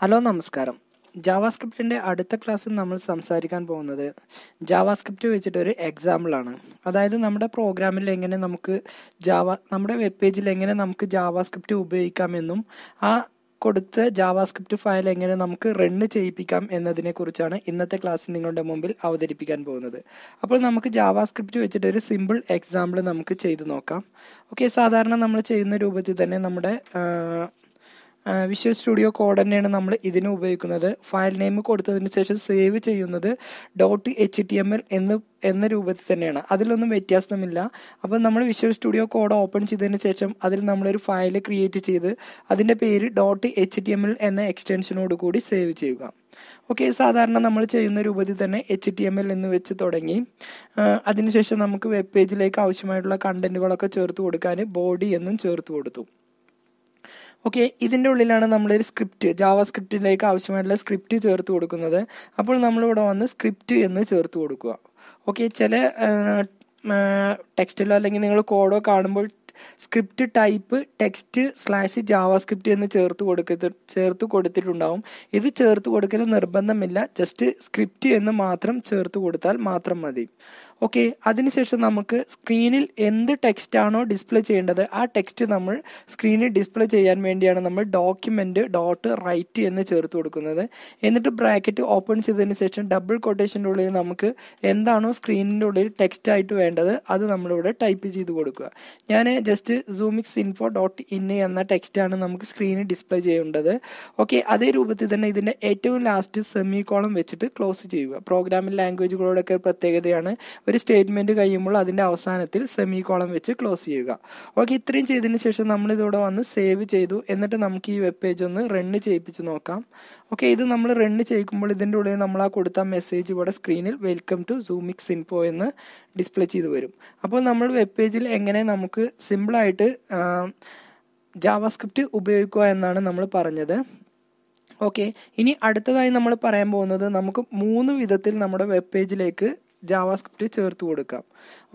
hello നമസ്കാരം ജാവാസ്ക്രിപ്റ്റിൻ്റെ അടുത്ത ക്ലാസ്സിൽ നമ്മൾ സംസാരിക്കാൻ പോകുന്നത് ജാവാസ്ക്രിപ്റ്റ് വെച്ചിട്ട് ഒരു എക്സാമ്പിളാണ് അതായത് നമ്മുടെ പ്രോഗ്രാമിൽ എങ്ങനെ നമുക്ക് ജാവ നമ്മുടെ വെബ് പേജിൽ എങ്ങനെ നമുക്ക് ജാവാസ്ക്രിപ്റ്റ് ഉപയോഗിക്കാമെന്നും ആ കൊടുത്ത ജാവാസ്ക്രിപ്റ്റ് ഫയൽ എങ്ങനെ നമുക്ക് റണ്ണ് ചെയ്യിപ്പിക്കാം എന്നതിനെക്കുറിച്ചാണ് ഇന്നത്തെ ക്ലാസ് നിങ്ങളുടെ മുമ്പിൽ അവതരിപ്പിക്കാൻ പോകുന്നത് അപ്പോൾ നമുക്ക് ജാവാസ്ക്രിപ്റ്റ് വെച്ചിട്ട് ഒരു സിമ്പിൾ എക്സാമ്പിൾ നമുക്ക് ചെയ്തു നോക്കാം ഓക്കെ സാധാരണ നമ്മൾ ചെയ്യുന്ന രൂപത്തിൽ തന്നെ നമ്മുടെ വിഷ്വൽ സ്റ്റുഡിയോ കോഡ് തന്നെയാണ് നമ്മൾ ഇതിന് ഉപയോഗിക്കുന്നത് ഫയൽ നെയിം കൊടുത്തതിന് ശേഷം സേവ് ചെയ്യുന്നത് dot H T M L എന്ന് എന്ന രൂപത്തിൽ തന്നെയാണ് അതിലൊന്നും വ്യത്യാസമില്ല അപ്പോൾ നമ്മൾ വിഷ്വൽ സ്റ്റുഡിയോ കോഡ് ഓപ്പൺ ചെയ്തതിന് ശേഷം അതിൽ നമ്മളൊരു ഫയൽ ക്രിയേറ്റ് ചെയ്ത് അതിൻ്റെ പേര് dot H T M L എന്ന എക്സ്റ്റൻഷനോട് കൂടി സേവ് ചെയ്യുക ഓക്കെ സാധാരണ നമ്മൾ ചെയ്യുന്ന രൂപത്തിൽ തന്നെ എച്ച് ടി എം എൽ എന്ന് വെച്ച് തുടങ്ങി അതിനുശേഷം നമുക്ക് വെബ് പേജിലേക്ക് ആവശ്യമായിട്ടുള്ള കണ്ടന്റുകളൊക്കെ ചേർത്ത് കൊടുക്കാൻ ബോഡി എന്നും ചേർത്ത് കൊടുത്തു ഓക്കെ ഇതിൻ്റെ ഉള്ളിലാണ് നമ്മളൊരു സ്ക്രിപ്റ്റ് ജാവ സ്ക്രിപ്റ്റിലേക്ക് ആവശ്യമായിട്ടുള്ള സ്ക്രിപ്റ്റ് ചേർത്ത് കൊടുക്കുന്നത് അപ്പോൾ നമ്മളിവിടെ വന്ന് സ്ക്രിപ്റ്റ് എന്ന് ചേർത്ത് കൊടുക്കുക ഓക്കെ ചില ടെക്സ്റ്റിലോ അല്ലെങ്കിൽ നിങ്ങൾ കോഡോ കാണുമ്പോൾ script type text slash javascript എന്ന് ചേർത്ത് കൊടുക്ക ചേർത്ത് കൊടുത്തിട്ടുണ്ടാവും ഇത് ചേർത്ത് കൊടുക്കൽ നിർബന്ധമില്ല ജസ്റ്റ് സ്ക്രിപ്റ്റ് എന്ന് മാത്രം ചേർത്ത് കൊടുത്താൽ മാത്രം മതി ഓക്കെ അതിനുശേഷം നമുക്ക് സ്ക്രീനിൽ എന്ത് ടെക്സ്റ്റ് ആണോ ഡിസ്പ്ലേ ചെയ്യേണ്ടത് ആ ടെക്സ്റ്റ് നമ്മൾ സ്ക്രീനിൽ ഡിസ്പ്ലേ ചെയ്യാൻ വേണ്ടിയാണ് നമ്മൾ ഡോക്യുമെൻറ്റ് ഡോട്ട് റൈറ്റ് എന്ന് ചേർത്ത് കൊടുക്കുന്നത് എന്നിട്ട് ബ്രാക്കറ്റ് ഓപ്പൺ ചെയ്തതിന് ശേഷം ഡബിൾ കൊട്ടേഷൻ്റെ ഉള്ളിൽ നമുക്ക് എന്താണോ സ്ക്രീനിൻ്റെ ഉള്ളിൽ ടെക്സ്റ്റ് ആയിട്ട് വേണ്ടത് അത് നമ്മളിവിടെ ടൈപ്പ് ചെയ്ത് കൊടുക്കുക ഞാൻ just Zoomix info dot in എന്ന ആണ് നമുക്ക് സ്ക്രീനിൽ ഡിസ്പ്ലേ ചെയ്യേണ്ടത് ഓക്കെ അതേ രൂപത്തിൽ തന്നെ ഇതിൻ്റെ ഏറ്റവും ലാസ്റ്റ് സെമി കോളം വെച്ചിട്ട് ക്ലോസ് ചെയ്യുക പ്രോഗ്രാമിംഗ് ലാംഗ്വേജുകളോടൊക്കെ പ്രത്യേകതയാണ് ഒരു സ്റ്റേറ്റ്മെൻറ്റ് കഴിയുമ്പോൾ അതിൻ്റെ അവസാനത്തിൽ സെമി കോളം വെച്ച് ക്ലോസ് ചെയ്യുക ഓക്കെ ഇത്രയും ചെയ്തതിന് ശേഷം നമ്മളിതോടെ വന്ന് സേവ് ചെയ്തു എന്നിട്ട് നമുക്ക് ഈ വെബ് പേജ് ഒന്ന് റണ്ണ് ചെയ്യിപ്പിച്ച് നോക്കാം ഓക്കെ ഇത് നമ്മൾ റണ്ണ് ചെയ്യിക്കുമ്പോൾ ഇതിൻ്റെ ഉള്ളിൽ നമ്മൾ ആ കൊടുത്ത മെസ്സേജ് ഇവിടെ സ്ക്രീനിൽ വെൽക്കം ടു സൂമിക്സ് ഇൻഫോ എന്ന് ഡിസ്പ്ലേ ചെയ്ത് വരും അപ്പോൾ നമ്മൾ വെബ് പേജിൽ എങ്ങനെ നമുക്ക് സിമ്പിളായിട്ട് ജാവാസ്ക്രിപ്റ്റ് ഉപയോഗിക്കുക എന്നാണ് നമ്മൾ പറഞ്ഞത് ഓക്കെ ഇനി അടുത്തതായി നമ്മൾ പറയാൻ പോകുന്നത് നമുക്ക് മൂന്ന് വിധത്തിൽ നമ്മുടെ വെബ് പേജിലേക്ക് ജാവാസ്ക്രിപ്റ്റ് ചേർത്ത് കൊടുക്കാം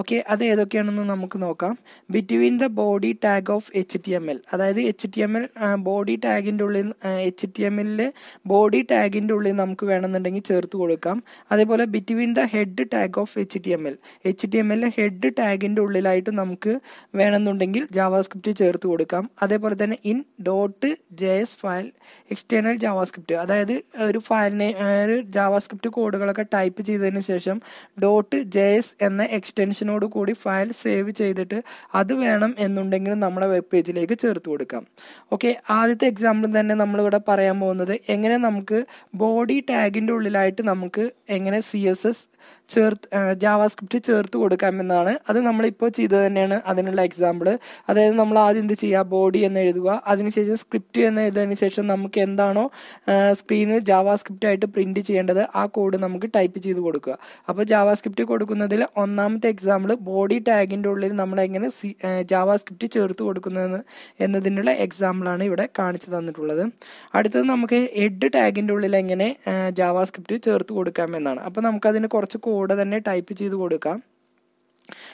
ഓക്കെ അത് ഏതൊക്കെയാണെന്ന് നമുക്ക് നോക്കാം between the body tag of H T M L അതായത് H T M L body ടാഗിൻ്റെ ഉള്ളിൽ എച്ച് ടി എം എല്ലിലെ ബോഡി ടാഗിൻ്റെ ഉള്ളിൽ നമുക്ക് വേണമെന്നുണ്ടെങ്കിൽ ചേർത്ത് കൊടുക്കാം അതേപോലെ between the head tag of H T M L H T M എല്ലിലെ ഹെഡ് ടാഗിൻ്റെ ഉള്ളിലായിട്ട് നമുക്ക് വേണമെന്നുണ്ടെങ്കിൽ ജാവാസ്ക്രിപ്റ്റ് ചേർത്ത് കൊടുക്കാം അതേപോലെ തന്നെ in dot J S file external javascript അതായത് ഒരു ഫയലിനെ ഒരു ജാവാസ്ക്രിപ്റ്റ് കോഡുകളൊക്കെ ടൈപ്പ് ചെയ്തതിന് ശേഷം ഡോട്ട് ജെ എസ് എന്ന എക്സ്റ്റൻഷനോട് കൂടി ഫയൽ സേവ് ചെയ്തിട്ട് അത് വേണം എന്നുണ്ടെങ്കിൽ നമ്മുടെ വെബ് പേജിലേക്ക് ചേർത്ത് കൊടുക്കാം ഓക്കെ ആദ്യത്തെ എക്സാമ്പിൾ തന്നെ നമ്മളിവിടെ പറയാൻ പോകുന്നത് എങ്ങനെ നമുക്ക് ബോഡി ടാഗിൻ്റെ ഉള്ളിലായിട്ട് നമുക്ക് എങ്ങനെ സി എസ് എസ് ചേർത്ത് ജാവാസ്ക്രിപ്റ്റ് ചേർത്ത് കൊടുക്കാമെന്നാണ് അത് നമ്മളിപ്പോൾ ചെയ്തത് തന്നെയാണ് അതിനുള്ള എക്സാമ്പിൾ അതായത് നമ്മൾ ആദ്യം എന്ത് ചെയ്യുക ബോഡി എന്ന് എഴുതുക അതിനുശേഷം സ്ക്രിപ്റ്റ് എന്ന് എഴുതിയതിനു ശേഷം നമുക്ക് എന്താണോ സ്ക്രീനിൽ ജാവാസ്ക്രിപ്റ്റ് ആയിട്ട് പ്രിന്റ് ചെയ്യേണ്ടത് ആ കോഡ് നമുക്ക് ടൈപ്പ് ചെയ്ത് കൊടുക്കുക അപ്പോൾ ജാവ ജാവാസ്ക്രിപ്റ്റ് കൊടുക്കുന്നതിൽ ഒന്നാമത്തെ എക്സാമ്പിൾ ബോഡി ടാഗിൻ്റെ ഉള്ളിൽ നമ്മളെങ്ങനെ സി ജാവാസ്ക്രിപ്റ്റ് ചേർത്ത് കൊടുക്കുന്നതെന്ന് എന്നതിനുള്ള എക്സാമ്പിളാണ് ഇവിടെ കാണിച്ചു തന്നിട്ടുള്ളത് അടുത്തത് നമുക്ക് ഹെഡ് ടാഗിൻ്റെ ഉള്ളിൽ എങ്ങനെ ജാവാസ്ക്രിപ്റ്റ് ചേർത്ത് കൊടുക്കാം എന്നാണ് അപ്പോൾ നമുക്കതിന് കുറച്ച് കോഡ് തന്നെ ടൈപ്പ് ചെയ്ത് കൊടുക്കാം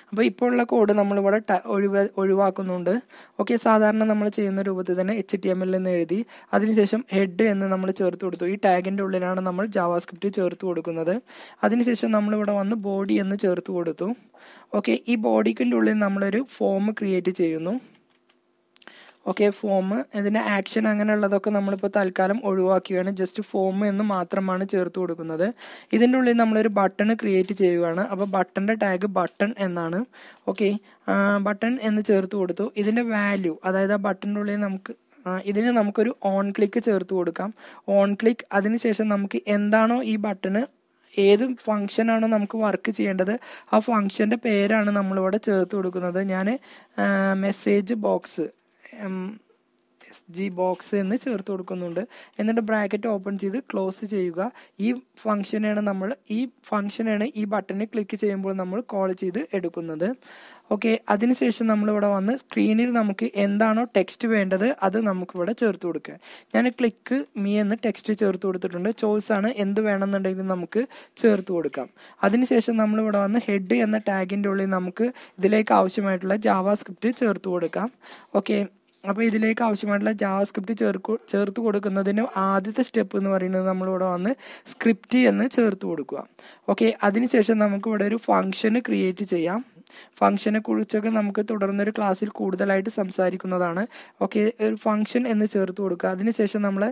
അപ്പോൾ ഉള്ള കോഡ് നമ്മളിവിടെ ഒഴിവ ഒഴിവാക്കുന്നുണ്ട് ഓക്കെ സാധാരണ നമ്മൾ ചെയ്യുന്ന രൂപത്തിൽ തന്നെ എച്ച് ടി എം എൽ എന്ന് എഴുതി അതിനുശേഷം ഹെഡ് എന്ന് നമ്മൾ ചേർത്ത് കൊടുത്തു ഈ ടാഗിന്റെ ഉള്ളിലാണ് നമ്മൾ ജാവാസ്ക്രിപ്റ്റ് ചേർത്ത് കൊടുക്കുന്നത് അതിനുശേഷം നമ്മളിവിടെ വന്ന് ബോഡി എന്ന് ചേർത്ത് കൊടുത്തു ഓക്കെ ഈ ബോഡിക്കിൻ്റെ ഉള്ളിൽ നമ്മളൊരു ഫോം ക്രിയേറ്റ് ചെയ്യുന്നു ഓക്കെ ഫോം ഇതിൻ്റെ ആക്ഷൻ അങ്ങനെയുള്ളതൊക്കെ നമ്മളിപ്പോൾ തൽക്കാലം ഒഴിവാക്കുകയാണ് ജസ്റ്റ് ഫോം എന്ന് മാത്രമാണ് ചേർത്ത് കൊടുക്കുന്നത് ഇതിൻ്റെ ഉള്ളിൽ നമ്മളൊരു ബട്ടൺ ക്രിയേറ്റ് ചെയ്യുകയാണ് അപ്പോൾ ബട്ടൻ്റെ ടാഗ് ബട്ടൺ എന്നാണ് ഓക്കെ ബട്ടൺ എന്ന് ചേർത്ത് കൊടുത്തു ഇതിൻ്റെ വാല്യൂ അതായത് ആ ബട്ടൻ്റെ ഉള്ളിൽ നമുക്ക് ഇതിന് നമുക്കൊരു ഓൺ ക്ലിക്ക് ചേർത്ത് കൊടുക്കാം ഓൺ ക്ലിക്ക് അതിനുശേഷം നമുക്ക് എന്താണോ ഈ ബട്ടണ് ഏത് ഫംഗ്ഷനാണോ നമുക്ക് വർക്ക് ചെയ്യേണ്ടത് ആ ഫംഗ്ഷൻ്റെ പേരാണ് നമ്മളിവിടെ ചേർത്ത് കൊടുക്കുന്നത് ഞാൻ message box S G box എന്ന് ചേർത്ത് കൊടുക്കുന്നുണ്ട് എന്നിട്ട് ബ്രാക്കറ്റ് ഓപ്പൺ ചെയ്ത് ക്ലോസ് ചെയ്യുക ഈ ഫംഗ്ഷനാണ് നമ്മൾ ഈ ഫംഗ്ഷനാണ് ഈ ബട്ടണിൽ ക്ലിക്ക് ചെയ്യുമ്പോൾ നമ്മൾ കോൾ ചെയ്ത് എടുക്കുന്നത് ഓക്കെ അതിനുശേഷം നമ്മളിവിടെ വന്ന് സ്ക്രീനിൽ നമുക്ക് എന്താണോ ടെക്സ്റ്റ് വേണ്ടത് അത് നമുക്കിവിടെ ചേർത്ത് കൊടുക്കുക ഞാൻ ക്ലിക്ക് മീ എന്ന് ടെക്സ്റ്റ് ചേർത്ത് കൊടുത്തിട്ടുണ്ട് ചോയ്സ് ആണ് എന്ത് വേണമെന്നുണ്ടെങ്കിലും നമുക്ക് ചേർത്ത് കൊടുക്കാം അതിനുശേഷം നമ്മളിവിടെ വന്ന് ഹെഡ് എന്ന ടാഗിൻ്റെ ഉള്ളിൽ നമുക്ക് ഇതിലേക്ക് ആവശ്യമായിട്ടുള്ള ജാവാ സ്ക്രിപ്റ്റ് ചേർത്ത് കൊടുക്കാം ഓക്കെ അപ്പോൾ ഇതിലേക്ക് ആവശ്യമായിട്ടുള്ള ജാവ സ്ക്രിപ്റ്റ് ചേർക്കു ചേർത്ത് കൊടുക്കുന്നതിന് ആദ്യത്തെ സ്റ്റെപ്പ് എന്ന് പറയുന്നത് നമ്മളിവിടെ വന്ന് സ്ക്രിപ്റ്റ് എന്ന് ചേർത്ത് കൊടുക്കുക ഓക്കെ അതിനുശേഷം നമുക്കിവിടെ ഒരു ഫംഗ്ഷന് ക്രിയേറ്റ് ചെയ്യാം ഫംഗ്ഷനെ കുറിച്ചൊക്കെ നമുക്ക് തുടർന്നൊരു ക്ലാസ്സിൽ കൂടുതലായിട്ട് സംസാരിക്കുന്നതാണ് ഓക്കെ ഒരു ഫംഗ്ഷൻ എന്ന് ചേർത്ത് കൊടുക്കുക അതിനുശേഷം നമ്മൾ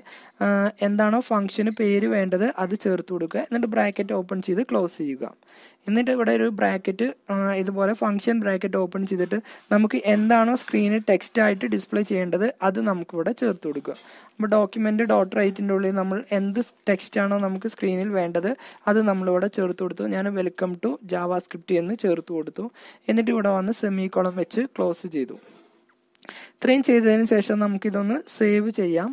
എന്താണോ ഫംഗ്ഷന് പേര് വേണ്ടത് അത് ചേർത്ത് കൊടുക്കുക എന്നിട്ട് ബ്രാക്കറ്റ് ഓപ്പൺ ചെയ്ത് ക്ലോസ് ചെയ്യുക എന്നിട്ട് ഇവിടെ ഒരു ബ്രാക്കറ്റ് ഇതുപോലെ ഫംഗ്ഷൻ ബ്രാക്കറ്റ് ഓപ്പൺ ചെയ്തിട്ട് നമുക്ക് എന്താണോ സ്ക്രീനിൽ ടെക്സ്റ്റ് ആയിട്ട് ഡിസ്പ്ലേ ചെയ്യേണ്ടത് അത് നമുക്കിവിടെ ചേർത്ത് കൊടുക്കുക അപ്പോൾ ഡോക്യുമെൻ്റ് ഡോട്ട് റൈറ്റിൻ്റെ ഉള്ളിൽ നമ്മൾ എന്ത് ടെക്സ്റ്റ് ആണോ നമുക്ക് സ്ക്രീനിൽ വേണ്ടത് അത് നമ്മളിവിടെ ചേർത്ത് കൊടുത്തു ഞാൻ വെൽക്കം ടു ജാവാ സ്ക്രിപ്റ്റ് എന്ന് ചേർത്ത് കൊടുത്തു എന്നിട്ട് ഇവിടെ വന്ന് സെമി കോളം വെച്ച് ക്ലോസ് ചെയ്തു ഇത്രയും ചെയ്തതിന് ശേഷം നമുക്കിതൊന്ന് സേവ് ചെയ്യാം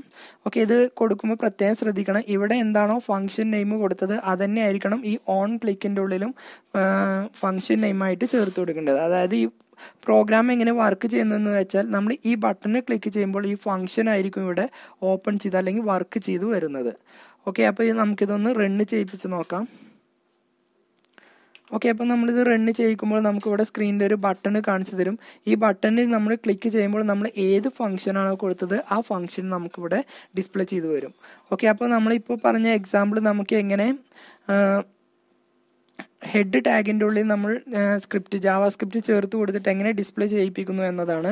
ഓക്കെ ഇത് കൊടുക്കുമ്പോൾ പ്രത്യേകം ശ്രദ്ധിക്കണം ഇവിടെ എന്താണോ ഫംഗ്ഷൻ നെയിം കൊടുത്തത് അതന്നെ ആയിരിക്കണം ഈ ഓൺ ക്ലിക്കിൻ്റെ ഉള്ളിലും ഫംഗ്ഷൻ നെയിമായിട്ട് ചേർത്ത് കൊടുക്കേണ്ടത് അതായത് ഈ പ്രോഗ്രാം എങ്ങനെ വർക്ക് ചെയ്യുന്നതെന്ന് വെച്ചാൽ നമ്മൾ ഈ ബട്ടണ് ക്ലിക്ക് ചെയ്യുമ്പോൾ ഈ ഫംഗ്ഷൻ ആയിരിക്കും ഇവിടെ ഓപ്പൺ ചെയ്ത് അല്ലെങ്കിൽ വർക്ക് ചെയ്ത് വരുന്നത് ഓക്കെ അപ്പോൾ നമുക്കിതൊന്ന് റണ്ണ് ചെയ്യിപ്പിച്ച് നോക്കാം ഓക്കെ അപ്പോൾ നമ്മളിത് റണ്ണ് ചെയ്യിക്കുമ്പോൾ നമുക്കിവിടെ സ്ക്രീനിൽ ഒരു ബട്ടൺ കാണിച്ചു തരും ഈ ബട്ടണിൽ നമ്മൾ ക്ലിക്ക് ചെയ്യുമ്പോൾ നമ്മൾ ഏത് ഫംഗ്ഷനാണോ കൊടുത്തത് ആ ഫംഗ്ഷൻ നമുക്കിവിടെ ഡിസ്പ്ലേ ചെയ്തു വരും ഓക്കെ അപ്പോൾ നമ്മളിപ്പോൾ പറഞ്ഞ എക്സാമ്പിൾ നമുക്ക് എങ്ങനെ ഹെഡ് ടാഗിൻ്റെ ഉള്ളിൽ നമ്മൾ സ്ക്രിപ്റ്റ് ജാവ സ്ക്രിപ്റ്റ് ചേർത്ത് കൊടുത്തിട്ട് എങ്ങനെ ഡിസ്പ്ലേ ചെയ്യിപ്പിക്കുന്നു എന്നതാണ്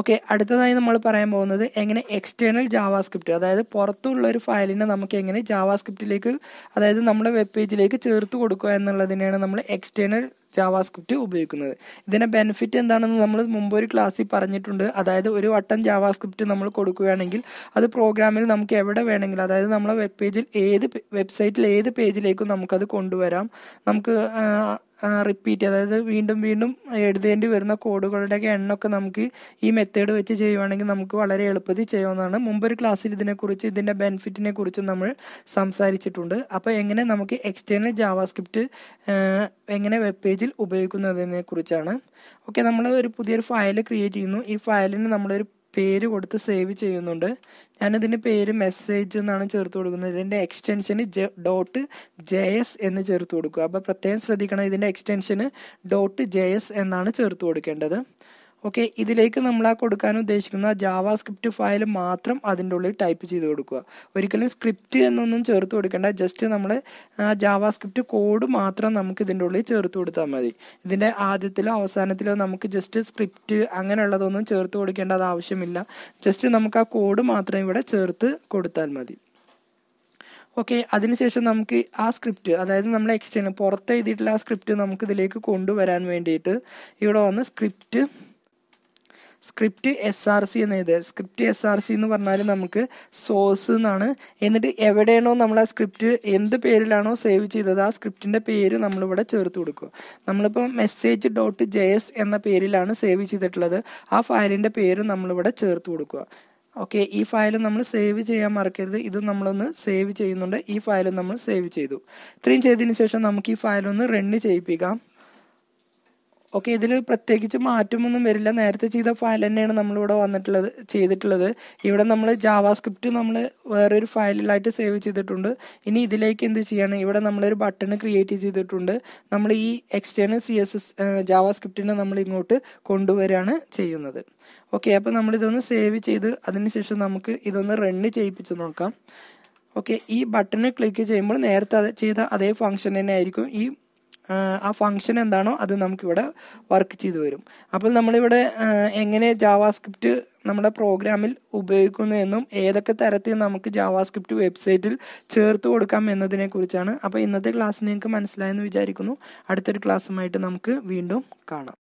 ഓക്കെ അടുത്തതായി നമ്മൾ പറയാൻ പോകുന്നത് എങ്ങനെ എക്സ്റ്റേണൽ ജാവ സ്ക്രിപ്റ്റ് അതായത് പുറത്തുള്ള ഒരു ഫയലിനെ നമുക്ക് എങ്ങനെ ജാവ സ്ക്രിപ്റ്റിലേക്ക് അതായത് നമ്മുടെ വെബ് പേജിലേക്ക് ചേർത്ത് കൊടുക്കുക എന്നുള്ളതിനെയാണ് നമ്മൾ എക്സ്റ്റേണൽ ജാവാസ്ക്രിപ്റ്റ് ഉപയോഗിക്കുന്നത് ഇതിന്റെ ബെനിഫിറ്റ് എന്താണെന്ന് നമ്മൾ മുമ്പ് ഒരു ക്ലാസ്സിൽ പറഞ്ഞിട്ടുണ്ട് അതായത് ഒരു വട്ടം ജാവാസ്ക്രിപ്റ്റ് നമ്മൾ കൊടുക്കുകയാണെങ്കിൽ അത് പ്രോഗ്രാമിൽ നമുക്ക് എവിടെ വേണമെങ്കിലും അതായത് നമ്മളെ വെബ് പേജിൽ ഏത് വെബ്സൈറ്റിൽ ഏത് പേജിലേക്കും നമുക്കത് കൊണ്ടുവരാം നമുക്ക് റിപ്പീറ്റ് അതായത് വീണ്ടും വീണ്ടും എഴുതേണ്ടി വരുന്ന ഒക്കെ എണ്ണമൊക്കെ നമുക്ക് ഈ മെത്തേഡ് വെച്ച് ചെയ്യുവാണെങ്കിൽ നമുക്ക് വളരെ എളുപ്പത്തിൽ ചെയ്യാവുന്നതാണ് മുമ്പൊരു ക്ലാസ്സിൽ ഇതിനെക്കുറിച്ച് ഇതിൻ്റെ ബെനിഫിറ്റിനെ കുറിച്ചും നമ്മൾ സംസാരിച്ചിട്ടുണ്ട് അപ്പോൾ എങ്ങനെ നമുക്ക് എക്സ്റ്റേണൽ ജാവാസ്ക്രിപ്റ്റ് എങ്ങനെ വെബ് പേജിൽ ഉപയോഗിക്കുന്നതിനെ കുറിച്ചാണ് ഓക്കെ നമ്മൾ ഒരു പുതിയൊരു ഫയൽ ക്രിയേറ്റ് ചെയ്യുന്നു ഈ ഫയലിന് നമ്മളൊരു പേര് കൊടുത്ത് സേവ് ചെയ്യുന്നുണ്ട് ഞാനിതിന് പേര് മെസ്സേജ് എന്നാണ് ചേർത്ത് കൊടുക്കുന്നത് ഇതിൻ്റെ extension J dot J S എന്ന് ചേർത്ത് കൊടുക്കുക അപ്പോൾ പ്രത്യേകം ശ്രദ്ധിക്കണം ഇതിൻ്റെ എക്സ്റ്റൻഷന് ഡോട്ട് ജെ എസ് എന്നാണ് ചേർത്ത് കൊടുക്കേണ്ടത് ഓക്കെ ഇതിലേക്ക് നമ്മൾ ആ കൊടുക്കാൻ ഉദ്ദേശിക്കുന്ന ജാവാ സ്ക്രിപ്റ്റ് ഫയൽ മാത്രം അതിൻ്റെ ഉള്ളിൽ ടൈപ്പ് ചെയ്ത് കൊടുക്കുക ഒരിക്കലും സ്ക്രിപ്റ്റ് എന്നൊന്നും ചേർത്ത് കൊടുക്കേണ്ട ജസ്റ്റ് നമ്മൾ ജാവാ സ്ക്രിപ്റ്റ് കോഡ് മാത്രം നമുക്ക് ഇതിൻ്റെ ഉള്ളിൽ ചേർത്ത് കൊടുത്താൽ മതി ഇതിൻ്റെ ആദ്യത്തിലോ അവസാനത്തിലോ നമുക്ക് ജസ്റ്റ് സ്ക്രിപ്റ്റ് അങ്ങനെയുള്ളതൊന്നും ചേർത്ത് കൊടുക്കേണ്ടത് ആവശ്യമില്ല ജസ്റ്റ് നമുക്ക് ആ കോഡ് മാത്രം ഇവിടെ ചേർത്ത് കൊടുത്താൽ മതി ഓക്കെ അതിനുശേഷം നമുക്ക് ആ സ്ക്രിപ്റ്റ് അതായത് നമ്മൾ എക്സ്റ്റേണൽ പുറത്ത് എഴുതിയിട്ടുള്ള ആ സ്ക്രിപ്റ്റ് നമുക്ക് ഇതിലേക്ക് കൊണ്ടുവരാൻ വേണ്ടിയിട്ട് ഇവിടെ വന്ന് script script S R C എന്ന് എഴുതുക സ്ക്രിപ്റ്റ് എസ് ആർ സി എന്ന് പറഞ്ഞാൽ നമുക്ക് സോഴ്സ് എന്നാണ് എന്നിട്ട് എവിടെയാണോ നമ്മൾ ആ സ്ക്രിപ്റ്റ് എന്ത് പേരിലാണോ സേവ് ചെയ്തത് ആ സ്ക്രിപ്റ്റിൻ്റെ പേര് നമ്മളിവിടെ ചേർത്ത് കൊടുക്കുക നമ്മളിപ്പോൾ മെസ്സേജ് ഡോട്ട് ജെ എസ് എന്ന പേരിലാണ് സേവ് ചെയ്തിട്ടുള്ളത് ആ ഫയലിൻ്റെ പേര് നമ്മളിവിടെ ചേർത്ത് കൊടുക്കുക ഓക്കെ ഈ ഫയൽ നമ്മൾ സേവ് ചെയ്യാൻ മറക്കരുത് ഇത് നമ്മളൊന്ന് സേവ് ചെയ്യുന്നുണ്ട് ഈ ഫയൽ നമ്മൾ സേവ് ചെയ്തു ഇത്രയും ചെയ്തതിന് ശേഷം നമുക്ക് ഈ ഫയൽ ഒന്ന് റണ്ണ് ചെയ്യിപ്പിക്കാം ഓക്കെ ഇതിൽ പ്രത്യേകിച്ച് മാറ്റമൊന്നും വരില്ല നേരത്തെ ചെയ്ത ഫയൽ തന്നെയാണ് നമ്മളിവിടെ വന്നിട്ടുള്ളത് ചെയ്തിട്ടുള്ളത് ഇവിടെ നമ്മൾ ജാവാ സ്ക്രിപ്റ്റ് നമ്മൾ വേറൊരു ഫയലിലായിട്ട് സേവ് ചെയ്തിട്ടുണ്ട് ഇനി ഇതിലേക്ക് എന്ത് ചെയ്യണം ഇവിടെ നമ്മളൊരു ബട്ടൺ ക്രിയേറ്റ് ചെയ്തിട്ടുണ്ട് നമ്മൾ ഈ external C S S java സ്ക്രിപ്റ്റിനെ നമ്മൾ ഇങ്ങോട്ട് കൊണ്ടുവരികയാണ് ചെയ്യുന്നത് ഓക്കെ അപ്പോൾ നമ്മളിതൊന്ന് സേവ് ചെയ്ത് അതിനുശേഷം നമുക്ക് ഇതൊന്ന് റണ്ണ് ചെയ്യിപ്പിച്ച് നോക്കാം ഓക്കെ ഈ ബട്ടണ് ക്ലിക്ക് ചെയ്യുമ്പോൾ നേരത്തെ ചെയ്ത അതേ ഫങ്ഷൻ തന്നെ ആയിരിക്കും ഈ ആ ഫങ്ഷൻ എന്താണോ അത് നമുക്കിവിടെ വർക്ക് ചെയ്തു വരും അപ്പോൾ നമ്മളിവിടെ എങ്ങനെ ജാവാസ്ക്രിപ്റ്റ് നമ്മുടെ പ്രോഗ്രാമിൽ ഉപയോഗിക്കുന്നു എന്നും ഏതൊക്കെ തരത്തിൽ നമുക്ക് ജാവാസ്ക്രിപ്റ്റ് വെബ്സൈറ്റിൽ ചേർത്ത് കൊടുക്കാം എന്നതിനെക്കുറിച്ചാണ് അപ്പോൾ ഇന്നത്തെ ക്ലാസ് നിങ്ങൾക്ക് മനസ്സിലായെന്ന് വിചാരിക്കുന്നു അടുത്തൊരു ക്ലാസ്സുമായിട്ട് നമുക്ക് വീണ്ടും കാണാം